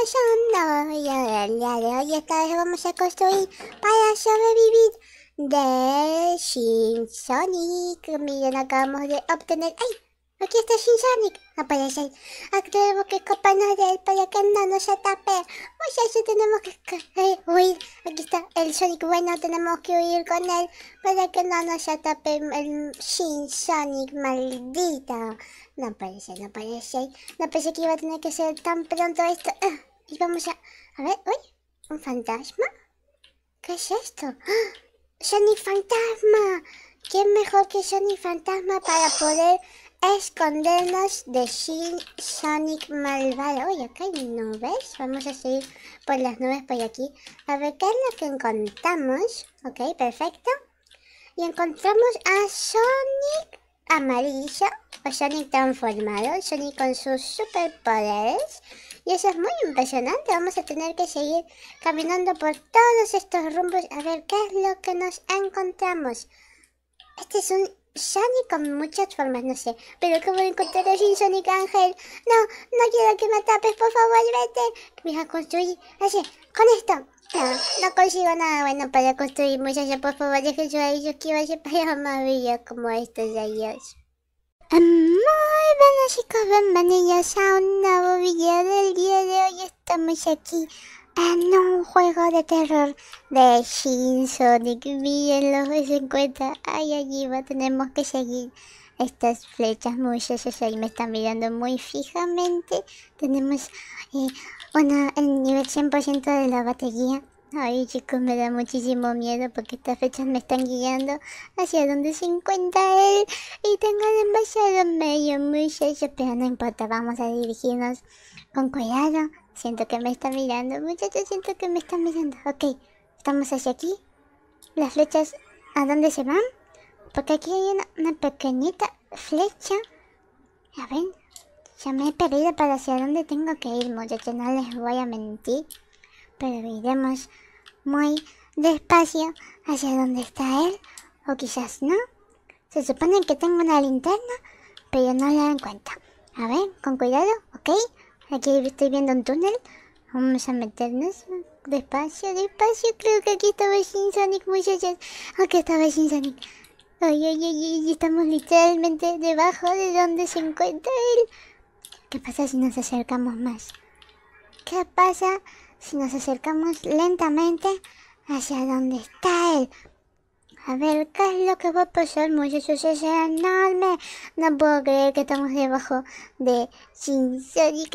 persona. El día de hoy esta vez vamos a construir para sobrevivir de Shin Sonic. Miren, acabamos de obtener... ¡Ay! Aquí está Shin Sonic. Aparece. Aquí tenemos que escaparnos de él para que no nos atape. eso, pues tenemos que eh, huir. Aquí está el Sonic bueno. Tenemos que huir con él para que no nos atape el Shin Sonic maldito. No parece no aparece. No pensé que iba a tener que ser tan pronto esto. Ah. Y vamos a... A ver, uy, ¿un fantasma? ¿Qué es esto? ¡Ah! ¡Sonic Fantasma! ¿Quién mejor que Sonic Fantasma para poder escondernos de Shin Sonic malvado? ¡Uy! acá hay nubes. Vamos a seguir por las nubes por aquí. A ver qué es lo que encontramos. Ok, perfecto. Y encontramos a Sonic amarillo o Sonic transformado. Sonic con sus superpoderes. Y eso es muy impresionante. Vamos a tener que seguir caminando por todos estos rumbos a ver qué es lo que nos encontramos. Este es un Sonic con muchas formas, no sé. Pero a encontrar sin Sonic Ángel? No, no quiero que me tapes, por favor, vete. Me a construir así, con esto. No, consigo nada bueno para construir, muchachos. Por favor, dejen su like, suscríbanse para más videos como estos de ellos. Muy buenas chicos, bienvenidos a un nuevo video del día de hoy estamos aquí en un juego de terror de Shin Sonic Bien los 50, ay allí va, tenemos que seguir estas flechas Muy esas, ahí me están mirando muy fijamente tenemos eh, el nivel 100% de la batería Ay chicos, me da muchísimo miedo porque estas flechas me están guiando hacia donde se encuentra él y tengo el embajador medio muchacho, pero no importa, vamos a dirigirnos con cuidado. Siento que me está mirando, muchachos, siento que me está mirando. Ok, estamos hacia aquí. Las flechas, ¿a dónde se van? Porque aquí hay una, una pequeñita flecha. A ver, ya me he perdido para hacia dónde tengo que ir, muchachos, no les voy a mentir pero iremos muy despacio hacia donde está él, o quizás no. Se supone que tengo una linterna, pero no la encuentro. A ver, con cuidado, ¿ok? Aquí estoy viendo un túnel. Vamos a meternos despacio, despacio. Creo que aquí estaba Shin Sonic, muchachos. Aquí estaba Shin Sonic. Ay, ay, ay, estamos literalmente debajo de donde se encuentra él. ¿Qué pasa si nos acercamos más? ¿Qué pasa si nos acercamos lentamente hacia donde está él. A ver, ¿qué es lo que va a pasar, muchachos? Es enorme. No puedo creer que estamos debajo de Shinsori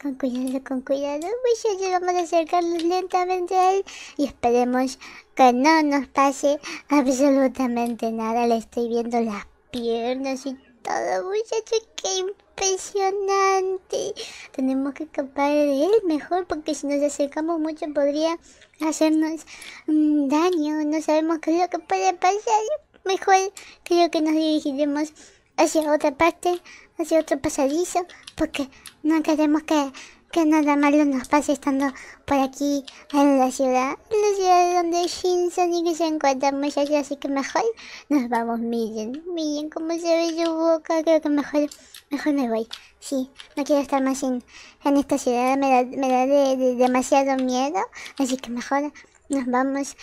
Con cuidado, con cuidado, muchachos. Vamos a acercarnos lentamente a él y esperemos que no nos pase absolutamente nada. Le estoy viendo las piernas y todo, muchachos. ¡Qué impresionante. Tenemos que escapar de él mejor porque si nos acercamos mucho podría hacernos mm, daño. No sabemos qué es lo que puede pasar. Mejor creo que nos dirigiremos hacia otra parte, hacia otro pasadizo, porque no queremos que que nada malo nos pase estando por aquí en la ciudad, en la ciudad donde Shin que se encuentra muchachos, así que mejor nos vamos, miren, miren cómo se ve su boca, creo que mejor, mejor me voy, sí, no quiero estar más en, esta ciudad, me da, me da demasiado miedo, así que mejor nos vamos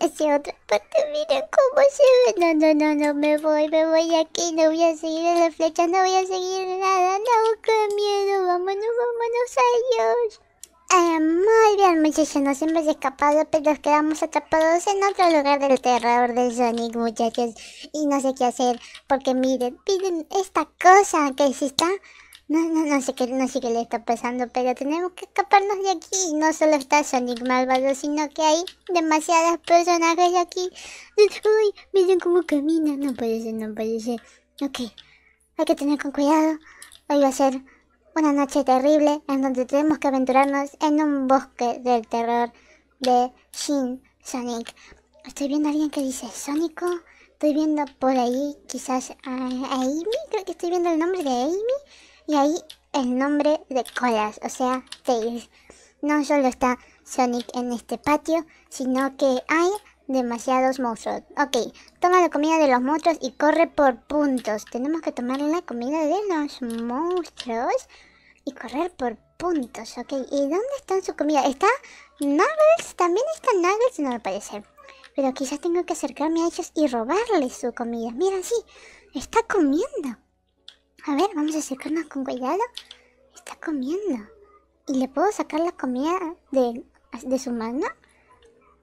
hacia ah, otra parte. miren cómo se ve. No, no, no, no, me voy, me voy aquí. No voy a seguir la flecha, no voy a seguir nada. No, qué miedo. Vámonos, vámonos a ellos. Ah, muy bien muchachos, nos hemos escapado pero nos quedamos atrapados en otro lugar del terror del Sonic muchachos y no sé qué hacer porque miren, miren esta cosa que se está no, no, no sé qué, no sé qué le está pasando, pero tenemos que escaparnos de aquí. no solo está Sonic malvado, sino que hay demasiadas personajes aquí. Uy, miren cómo camina. No parece, no parece. Ok, hay que tener con cuidado. Hoy va a ser una noche terrible en donde tenemos que aventurarnos en un bosque del terror de Shin Sonic. Estoy viendo a alguien que dice Sonico. Estoy viendo por ahí, quizás a Amy. Creo que estoy viendo el nombre de Amy. Y ahí el nombre de Colas, o sea, Tails. No solo está Sonic en este patio, sino que hay demasiados monstruos. Ok, toma la comida de los monstruos y corre por puntos. Tenemos que tomar la comida de los monstruos y correr por puntos. Ok, ¿y dónde está su comida? ¿Está Nuggles? También está Nuggets, no al parecer. Pero quizás tengo que acercarme a ellos y robarles su comida. Mira, sí, está comiendo. A ver, vamos a acercarnos con cuidado. Está comiendo. ¿Y le puedo sacar la comida de, de su mano?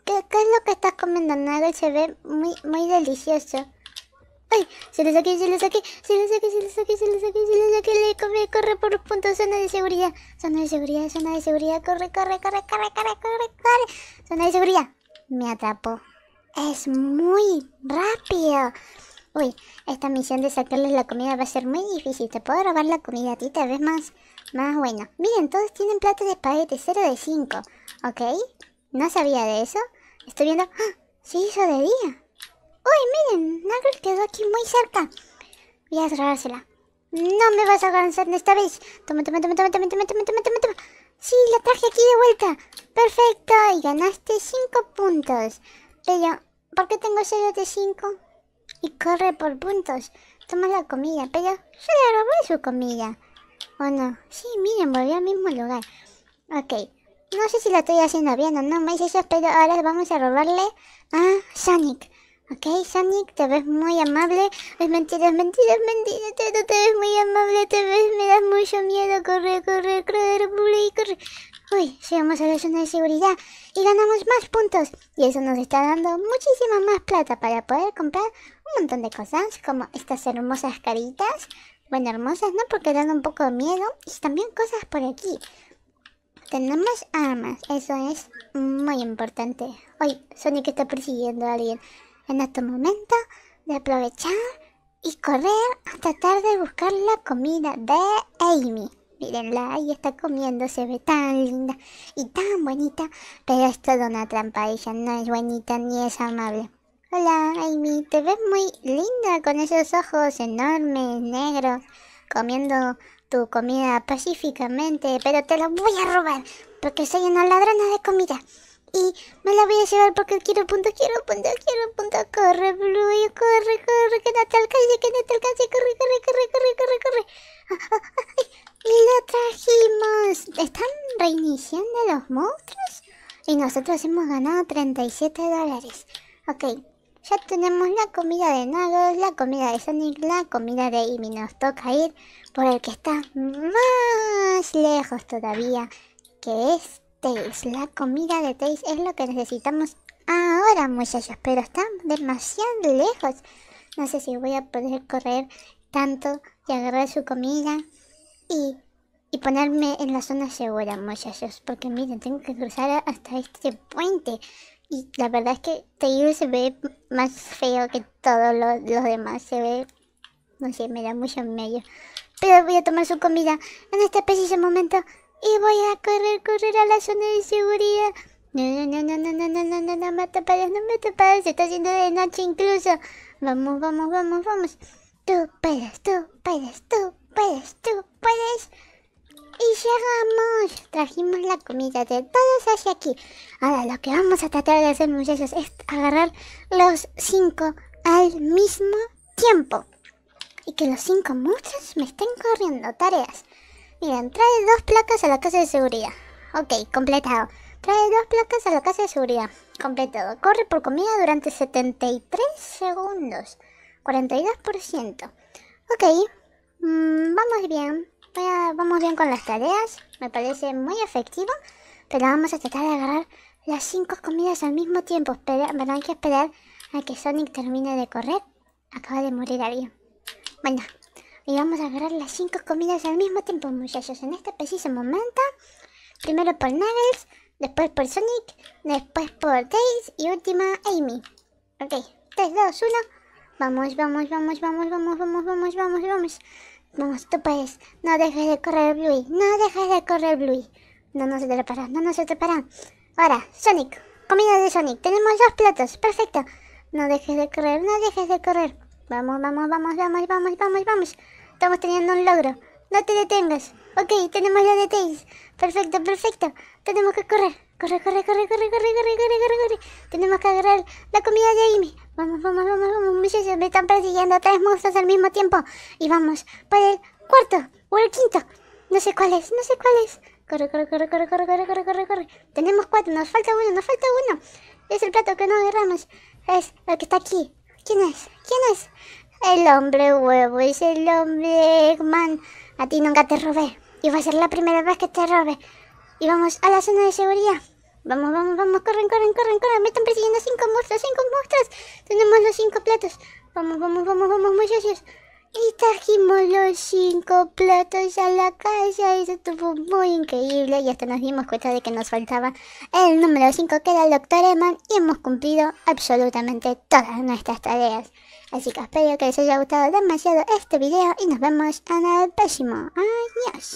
¿Qué, es lo que está comiendo, Nada, Se ve muy, muy delicioso. ¡Ay! Se lo saqué, se lo saqué, se lo saqué, se lo saqué, se lo saqué, se lo saqué, le come, corre por un punto, zona de seguridad, zona de seguridad, zona de seguridad, corre, corre, corre, corre, corre, corre, corre, zona de seguridad. Me atrapó. Es muy rápido. Uy, esta misión de sacarles la comida va a ser muy difícil. Te puedo robar la comida a ti, tal vez más, más bueno. Miren, todos tienen plata de espaguete, 0 de 5. ¿Ok? No sabía de eso. Estoy viendo... ¡Ah! Se hizo de día. Uy, miren, Nagel quedó aquí muy cerca. Voy a cerrársela. No me vas a alcanzar esta vez. Toma, toma, toma, toma, toma, toma, toma, toma, toma, toma. Sí, la traje aquí de vuelta. Perfecto, y ganaste 5 puntos. Pero, ¿por qué tengo 0 de 5? y corre por puntos. Toma la comida, pero yo le robé su comida. ¿O no? Sí, miren, volvió al mismo lugar. Ok. No sé si la estoy haciendo bien o no, me dice eso, pero ahora vamos a robarle a Sonic. Ok, Sonic, te ves muy amable. Es mentira, es mentira, es mentira. Te, ves muy amable, te ves, me da mucho miedo. Corre, corre, corre, corre, corre. Uy, llegamos a la zona de seguridad y ganamos más puntos. Y eso nos está dando muchísima más plata para poder comprar un montón de cosas, como estas hermosas caritas. Bueno, hermosas no, porque dan un poco de miedo. Y también cosas por aquí. Tenemos armas, eso es muy importante. Hoy Sonic está persiguiendo a alguien. En este momento de aprovechar y correr a tratar de buscar la comida de Amy. mirenla, ahí está comiendo, se ve tan linda y tan bonita, pero es toda una trampa, ella no es bonita ni es amable. Hola, Amy, te ves muy linda con esos ojos enormes, negros, comiendo tu comida pacíficamente, pero te la voy a robar porque soy una ladrona de comida. Y me la voy a llevar porque quiero punto, quiero punto, quiero punto. Corre, Blue, corre, corre, que no te alcance, que no te alcance, corre, corre, corre, corre, corre, corre. Ah, ah, ah, ¡Y lo trajimos! ¿Están reiniciando los monstruos? Y nosotros hemos ganado 37 dólares. Ok, ya tenemos la comida de Nagos, la comida de Sonic, la comida de Imi. Nos toca ir por el que está más lejos todavía, que es Tails. La comida de Tails es lo que necesitamos ahora, muchachos, pero está demasiado lejos. No sé si voy a poder correr tanto y agarrar su comida y, y ponerme en la zona segura, muchachos. Porque miren, tengo que cruzar hasta este puente. Y la verdad es que Tayo se ve más feo que todos los, los demás. Se ve. No sé, me da mucho medio. Pero voy a tomar su comida en este preciso momento. Y voy a correr, correr a la zona de seguridad. No, no, no, no, no, no, no, no, no, no me te no me atraparás. Se está haciendo de noche incluso. Vamos, vamos, vamos, vamos. Tú puedes, tú puedes, tú puedes, tú puedes. Y llegamos, trajimos la comida de todos hacia aquí. Ahora lo que vamos a tratar de hacer muchachos es agarrar los cinco al mismo tiempo. Y que los cinco monstruos me estén corriendo tareas. Miren, trae dos placas a la casa de seguridad. Ok, completado. Trae dos placas a la casa de seguridad. Completado. Corre por comida durante 73 segundos. 42%. Ok. Mm, vamos bien vamos bien con las tareas. Me parece muy efectivo. Pero vamos a tratar de agarrar las cinco comidas al mismo tiempo. Pero hay que esperar a que Sonic termine de correr. Acaba de morir alguien. Bueno, y vamos a agarrar las cinco comidas al mismo tiempo, muchachos. En este preciso momento, primero por Nagels, después por Sonic, después por Tails y última Amy. Ok, 3, 2, 1. Vamos, vamos, vamos, vamos, vamos, vamos, vamos, vamos, vamos. Vamos, tú puedes. No dejes de correr, Bluey. No dejes de correr, Bluey. No no nos para no no nos paran Ahora, Sonic. Comida de Sonic. Tenemos dos platos. Perfecto. No dejes de correr, no dejes de correr. Vamos, vamos, vamos, vamos, vamos, vamos, vamos. Estamos teniendo un logro. No te detengas. Ok, tenemos la de Perfecto, perfecto. Tenemos que correr. Corre, corre, corre, corre, corre, corre, corre, corre, corre. Tenemos que agarrar la comida de Amy. Vamos, vamos, vamos, vamos, muchachos. Me están persiguiendo tres monstruos al mismo tiempo. Y vamos por el cuarto o el quinto. No sé cuál es, no sé cuál es. Corre, corre, corre, corre, corre, corre, corre, corre, corre. Tenemos cuatro, nos falta uno, nos falta uno. Es el plato que no agarramos. Es el que está aquí. ¿Quién es? ¿Quién es? El hombre huevo es el hombre man. A ti nunca te robé. Y va a ser la primera vez que te robe. Y vamos a la zona de seguridad. Vamos, vamos, vamos, corren, corren, corren, corren. Me están persiguiendo cinco monstruos, cinco monstruos. Tenemos los cinco platos. Vamos, vamos, vamos, vamos, muchachos. Y trajimos los cinco platos a la casa. Eso estuvo muy increíble. Y hasta nos dimos cuenta de que nos faltaba el número 5, que era el Doctor Eman. Y hemos cumplido absolutamente todas nuestras tareas. Así que espero que les haya gustado demasiado este video. Y nos vemos en el próximo. Adiós.